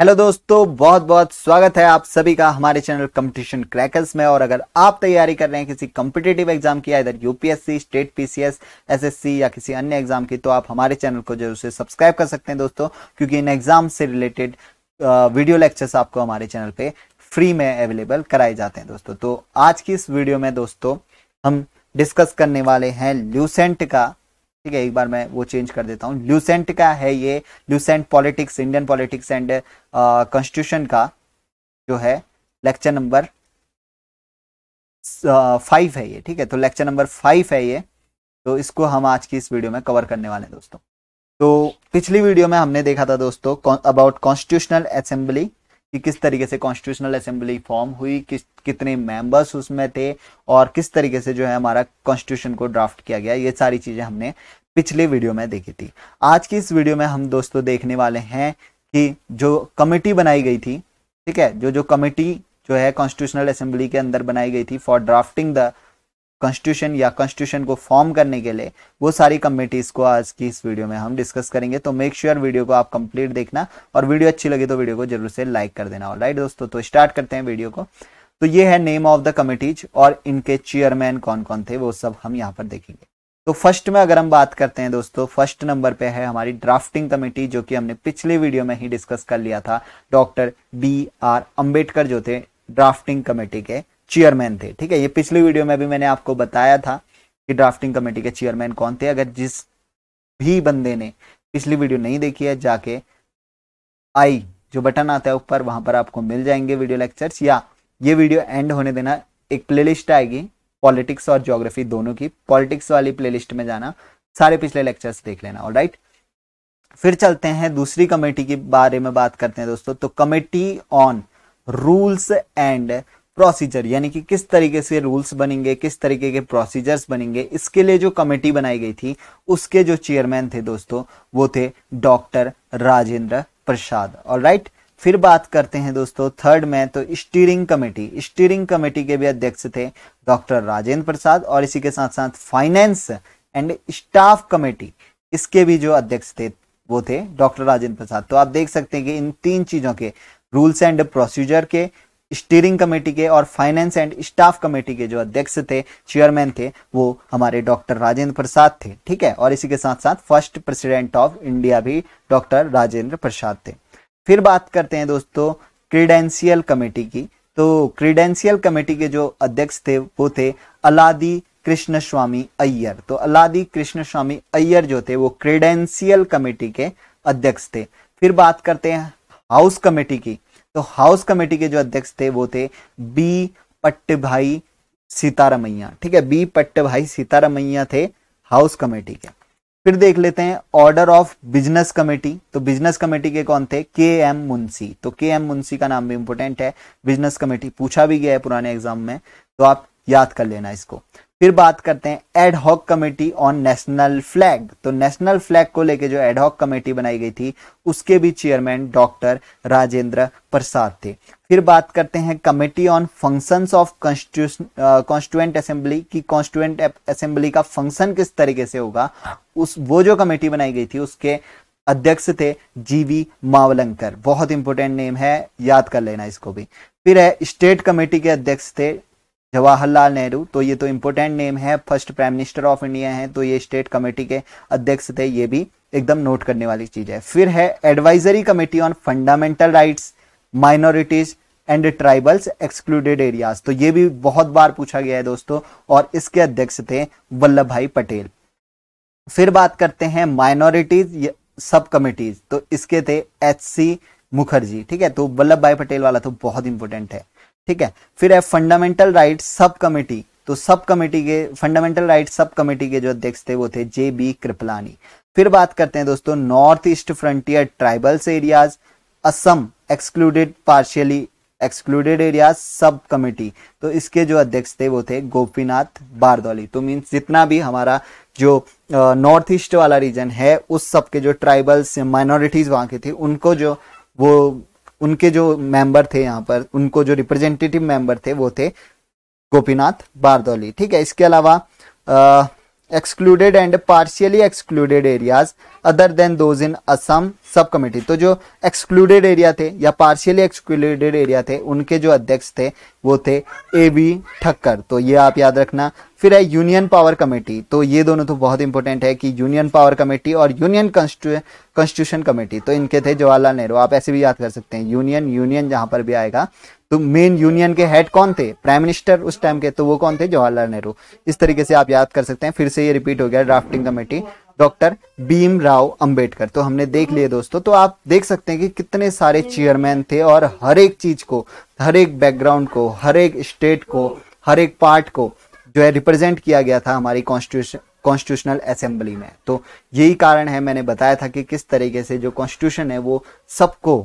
hello दोस्तों बहुत बहुत स्वागत है आप सभी का हमारे चैनल कंपटीशन क्रैकर्स में और अगर आप तैयारी कर रहे हैं किसी कॉम्पिटेटिव एग्जाम की इधर यूपीएससी स्टेट पीसीएस एसएससी या किसी अन्य एग्जाम की तो आप हमारे चैनल को जरूर से सब्सक्राइब कर सकते हैं दोस्तों क्योंकि इन एग्जाम से रिलेटेड वीडियो लेक्चर्स आपको हमारे चैनल पे फ्री में अवेलेबल कराए जाते हैं दोस्तों तो आज की इस वीडियो में दोस्तों हम डिस्कस करने वाले हैं ल्यूसेंट का ठीक है एक बार मैं वो चेंज कर देता हूँ ल्यूसेंट का है ये Lucent politics Indian politics and constitution का जो है लेक्चर नंबर फाइव है ये ठीक है तो लेक्चर नंबर फाइव है ये तो इसको हम आज की इस वीडियो में कवर करने वाले हैं दोस्तों तो पिछली वीडियो में हमने देखा था दोस्तों अबाउट कॉन्स्टिट्यूशनल असेंबली कि किस तरीके से कॉन्स्टिट्यूशनल असेंबली फॉर्म हुई किस कितने मेंबर्स उसमें थे और किस तरीके से जो है हमारा कॉन्स्टिट्यूशन को ड्राफ्ट किया गया ये सारी चीज़ें हमने पिछले वीडियो में देखी थी आज की इस वीडियो में हम दोस्तों देखने वाले हैं कि जो कमेटी बनाई गई थी ठीक है जो जो कमेटी जो है कॉन्स्टिट्यूशनल असेंबली के अंदर बनाई गई थी फॉर ड्राफ्टिंग द कॉन्स्टिट्यूशन या कॉन्स्टिट्यूशन को फॉर्म करने के लिए वो सारी कमेटीज को आज की इस वीडियो में हम डिस्कस करेंगे तो मेक श्योर sure वीडियो को आप कंप्लीट देखना और वीडियो अच्छी लगे तो वीडियो को जरूर से लाइक कर देना राइट दोस्तों तो स्टार्ट करते हैं वीडियो को तो ये है नेम ऑफ द कमिटीज और इनके चेयरमैन कौन कौन थे वो सब हम यहाँ पर देखेंगे तो फर्स्ट में अगर हम बात करते हैं दोस्तों फर्स्ट नंबर पे है हमारी ड्राफ्टिंग कमेटी जो कि हमने पिछले वीडियो में ही डिस्कस कर लिया था डॉक्टर बी आर अम्बेडकर जो थे ड्राफ्टिंग कमेटी के चेयरमैन थे ठीक है ये पिछली वीडियो में भी मैंने आपको बताया था कि ड्राफ्टिंग कमेटी के चेयरमैन कौन थे अगर जिस भी बंदे ने पिछली वीडियो नहीं देखी है जाके आई जो बटन आता है ऊपर वहां पर आपको मिल जाएंगे वीडियो लेक्चर्स या ये वीडियो एंड होने देना एक प्लेलिस्ट आएगी पॉलिटिक्स और ज्योग्राफी दोनों की पॉलिटिक्स वाली प्लेलिस्ट में जाना सारे पिछले लेक्चर्स देख लेना और राइट फिर चलते हैं दूसरी कमेटी के बारे में बात करते हैं दोस्तों तो committee on rules and procedure यानी कि किस तरीके से रूल्स बनेंगे किस तरीके के प्रोसीजर्स बनेंगे इसके लिए जो कमेटी बनाई गई थी उसके जो चेयरमैन थे दोस्तों वो थे डॉक्टर राजेंद्र प्रसाद और राइट फिर बात करते हैं दोस्तों थर्ड में तो स्टीयरिंग कमेटी स्टीयरिंग कमेटी के भी अध्यक्ष थे डॉक्टर राजेंद्र प्रसाद और इसी के साथ साथ फाइनेंस एंड स्टाफ कमेटी इसके भी जो अध्यक्ष थे वो थे डॉक्टर राजेंद्र प्रसाद तो आप देख सकते हैं कि इन तीन चीजों के रूल्स एंड प्रोसीजर के स्टीयरिंग कमेटी के और फाइनेंस एंड स्टाफ कमेटी के जो अध्यक्ष थे चेयरमैन थे वो हमारे डॉक्टर राजेंद्र प्रसाद थे ठीक है और इसी के साथ साथ फर्स्ट प्रेसिडेंट ऑफ इंडिया भी डॉक्टर राजेंद्र प्रसाद थे फिर बात करते हैं दोस्तों क्रीडेंशियल कमेटी की तो क्रीडेंशियल कमेटी के जो अध्यक्ष थे वो थे अलादी कृष्ण स्वामी अय्यर तो अलादी कृष्ण स्वामी अय्यर जो थे वो क्रीडेंशियल कमेटी के अध्यक्ष थे फिर बात करते हैं हाउस कमेटी की तो हाउस कमेटी के जो अध्यक्ष थे वो थे बी पट्ट भाई सीतारामैया ठीक है बी पट्ट भाई सीतारामैया थे हाउस कमेटी के फिर देख लेते हैं ऑर्डर ऑफ बिजनेस कमेटी तो बिजनेस कमेटी के कौन थे के एम मुंशी तो के एम मुंशी का नाम भी इंपॉर्टेंट है बिजनेस कमेटी पूछा भी गया है पुराने एग्जाम में तो आप याद कर लेना इसको फिर बात करते हैं ad hoc committee on national flag तो नेशनल फ्लैग को लेके जो एडहॉक कमेटी बनाई गई थी उसके भी चेयरमैन डॉक्टर राजेंद्र प्रसाद थे फिर बात करते हैं committee on functions of constituent assembly की कॉन्स्टिट्यूएंट असेंबली का फंक्शन किस तरीके से होगा उस वो जो कमेटी बनाई गई थी उसके अध्यक्ष थे जीवी मावलंकर बहुत इंपॉर्टेंट नेम है याद कर लेना इसको भी फिर है स्टेट कमेटी के अध्यक्ष थे जवाहरलाल नेहरू तो ये तो इम्पोर्टेंट नेम है first prime minister of India है तो ये स्टेट कमेटी के अध्यक्ष थे ये भी एकदम नोट करने वाली चीज है फिर है advisory committee on fundamental rights minorities and tribals excluded areas तो ये भी बहुत बार पूछा गया है दोस्तों और इसके अध्यक्ष थे वल्लभ भाई पटेल फिर बात करते हैं माइनॉरिटीज सब कमिटीज तो इसके थे एच सी मुखर्जी ठीक है तो वल्लभ भाई पटेल वाला तो बहुत इंपॉर्टेंट है ठीक है फिर है फंडामेंटल राइट सब कमेटी तो सब कमेटी के फंडामेंटल राइट सब कमेटी के जो अध्यक्ष थे वो थे जे बी कृपलानी फिर बात करते हैं दोस्तों north east frontier tribals areas Assam excluded partially excluded areas sub committee तो इसके जो अध्यक्ष थे वो थे गोपीनाथ बारदौली तो मीन्स जितना भी हमारा जो नॉर्थ ईस्ट वाला रीजन है उस सब के जो ट्राइबल्स माइनॉरिटीज वहां के थे उनको जो वो उनके जो मेंबर थे यहाँ पर उनको जो रिप्रेजेंटेटिव मेंबर थे वो थे गोपीनाथ बारदौली ठीक है इसके अलावा excluded and partially excluded areas other than those in Assam sub committee तो जो एक्सक्लूडेड एरिया थे या पार्शियली एक्सक्लूडेड एरिया थे उनके जो अध्यक्ष थे वो थे ए बी ठक्कर तो ये आप याद रखना फिर है यूनियन पावर कमेटी तो ये दोनों तो बहुत इंपॉर्टेंट है कि यूनियन पावर कमेटी और यूनियन कॉन्स्टिट्यू कॉन्स्टिट्यूशन कमेटी तो इनके थे जवाहरलाल नेहरू आप ऐसे भी याद कर सकते हैं यूनियन यूनियन जहां पर भी आएगा तो मेन यूनियन के हेड कौन थे प्राइम मिनिस्टर उस टाइम के तो वो कौन थे जवाहरलाल नेहरू इस तरीके से आप याद कर सकते हैं फिर से ये रिपीट हो गया drafting committee doctor Bhim Rao Ambedkar तो हमने देख लिए दोस्तों तो आप देख सकते हैं कि कितने सारे चेयरमैन थे और हर एक चीज को हर एक बैकग्राउंड को हर एक स्टेट को हर एक पार्ट को जो है रिप्रेजेंट किया गया था हमारी कॉन्स्टिट्यूशन कॉन्स्टिट्यूशनल असेंबली में तो यही कारण है मैंने बताया था कि किस तरीके से जो कॉन्स्टिट्यूशन है वो सबको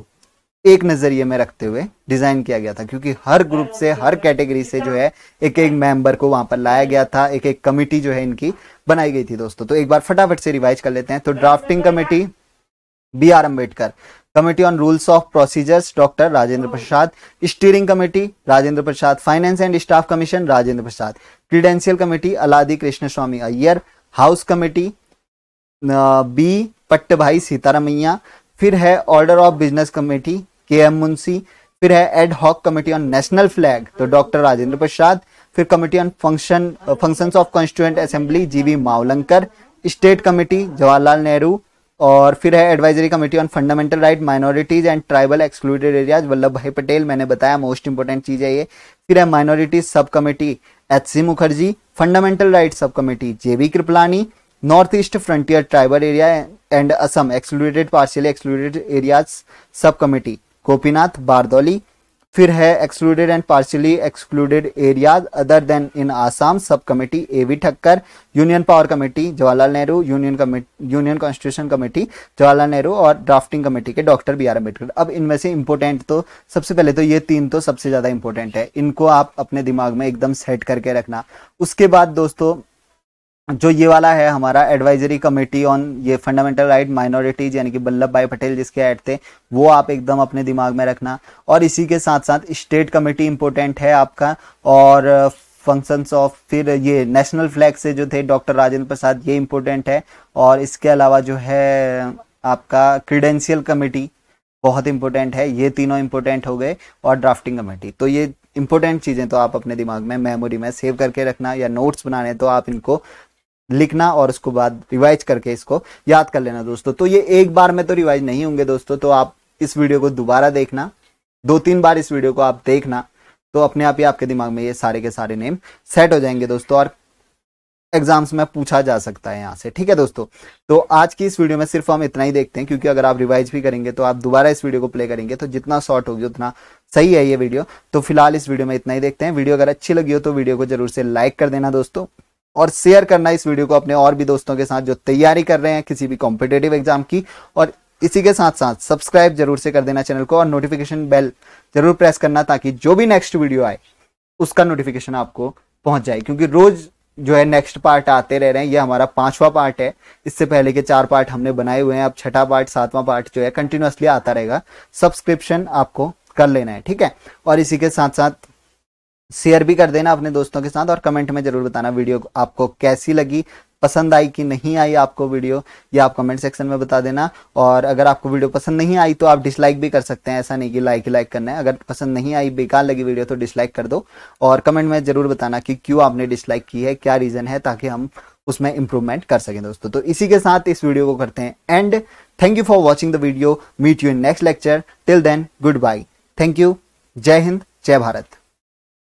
एक नज़रिए में रखते हुए डिज़ाइन किया गया था क्योंकि हर ग्रुप से हर कैटेगरी से जो है एक एक मेंबर को वहां पर लाया गया था एक एक कमेटी जो है इनकी बनाई गई थी दोस्तों तो एक बार फटाफट से रिवाइज कर लेते हैं तो drafting committee B R Ambedkar committee on rules of procedures doctor Rajendra Prasad steering committee Rajendra Prasad finance and staff commission Rajendra Prasad credential committee Alladi Krishna Swami Ayyar house committee B Bhai Sitaramayya फिर है order of business committee K M Munshi फिर है ad hoc committee on national flag तो doctor Rajendra Prasad फिर committee on function functions of constituent assembly G V Mavalankar state committee Jawaharlal Nehru और फिर है advisory committee on fundamental right minorities and tribal excluded areas Vallabh Bhai Patel मैंने बताया most important चीज़ है ये फिर है minorities sub committee H C Mukherjee fundamental right sub committee J Kripalani north east frontier tribal area and Assam excluded partially excluded areas sub committee Gopinath Bardoloi फिर है excluded and partially excluded areas other than in Assam sub committee A V Thakkar union power committee Jawaharlal Nehru union committee union constitution committee Jawaharlal Nehru और drafting committee के doctor B R Ambedkar अब इनमें से important तो सबसे पहले तो ये तीन तो सबसे ज्यादा इंपॉर्टेंट है इनको आप अपने दिमाग में एकदम सेट करके रखना उसके बाद दोस्तों जो ये वाला है हमारा एडवाइजरी कमेटी ऑन ये फंडामेंटल राइट माइनॉरिटीज यानी कि वल्लभ भाई पटेल जिसके ऐड थे वो आप एकदम अपने दिमाग में रखना और इसी के साथ साथ स्टेट कमेटी इंपॉर्टेंट है आपका और फंक्शंस uh, ऑफ फिर ये नेशनल फ्लैग से जो थे डॉक्टर राजेंद्र प्रसाद ये इंपॉर्टेंट है और इसके अलावा जो है आपका क्रीडेंशियल कमेटी बहुत इंपॉर्टेंट है ये तीनों इंपॉर्टेंट हो गए और ड्राफ्टिंग कमेटी तो ये इंपॉर्टेंट चीज़ें तो आप अपने दिमाग में मेमोरी में सेव करके रखना या नोट्स बनाने तो आप इनको लिखना और उसको बाद रिवाइज करके इसको याद कर लेना दोस्तों तो ये एक बार में तो रिवाइज नहीं होंगे दोस्तों तो आप इस वीडियो को दोबारा देखना दो तीन बार इस वीडियो को आप देखना तो अपने आप ही आपके दिमाग में ये सारे के सारे नेम सेट हो जाएंगे दोस्तों और एग्जाम्स में पूछा जा सकता है यहाँ से ठीक है दोस्तों तो आज की इस वीडियो में सिर्फ हम इतना ही देखते हैं क्योंकि अगर आप रिवाइज भी करेंगे तो आप दोबारा इस वीडियो को प्ले करेंगे तो जितना शॉर्ट होगी उतना सही है ये वीडियो तो फिलहाल इस वीडियो में इतना ही देखते हैं वीडियो अगर अच्छी लगी हो तो वीडियो को जरूर से लाइक कर देना दोस्तों और शेयर करना इस वीडियो को अपने और भी दोस्तों के साथ जो तैयारी कर रहे हैं किसी भी कॉम्पिटेटिव एग्जाम की और इसी के साथ साथ सब्सक्राइब जरूर से कर देना चैनल को और नोटिफिकेशन बेल जरूर प्रेस करना ताकि जो भी नेक्स्ट वीडियो आए उसका नोटिफिकेशन आपको पहुंच जाए क्योंकि रोज जो है नेक्स्ट पार्ट आते रह रहे हैं ये हमारा पांचवा पार्ट है इससे पहले के चार पार्ट हमने बनाए हुए हैं अब छठा पार्ट सातवां पार्ट जो है कंटिन्यूसली आता रहेगा सब्सक्रिप्शन आपको कर लेना है ठीक है और इसी के साथ साथ शेयर भी कर देना अपने दोस्तों के साथ और कमेंट में जरूर बताना वीडियो आपको कैसी लगी पसंद आई कि नहीं आई आपको वीडियो या आप कमेंट सेक्शन में बता देना और अगर आपको वीडियो पसंद नहीं आई तो आप डिसलाइक भी कर सकते हैं ऐसा नहीं कि लाइक ही लाइक करना है अगर पसंद नहीं आई बेकार लगी वीडियो तो डिसलाइक कर दो और कमेंट में जरूर बताना कि क्यों आपने डिसलाइक की है क्या रीज़न है ताकि हम उसमें इंप्रूवमेंट कर सकें दोस्तों तो इसी के साथ इस वीडियो को करते हैं and thank you for watching the video meet you in next lecture till then good bye thank you जय हिंद जय भारत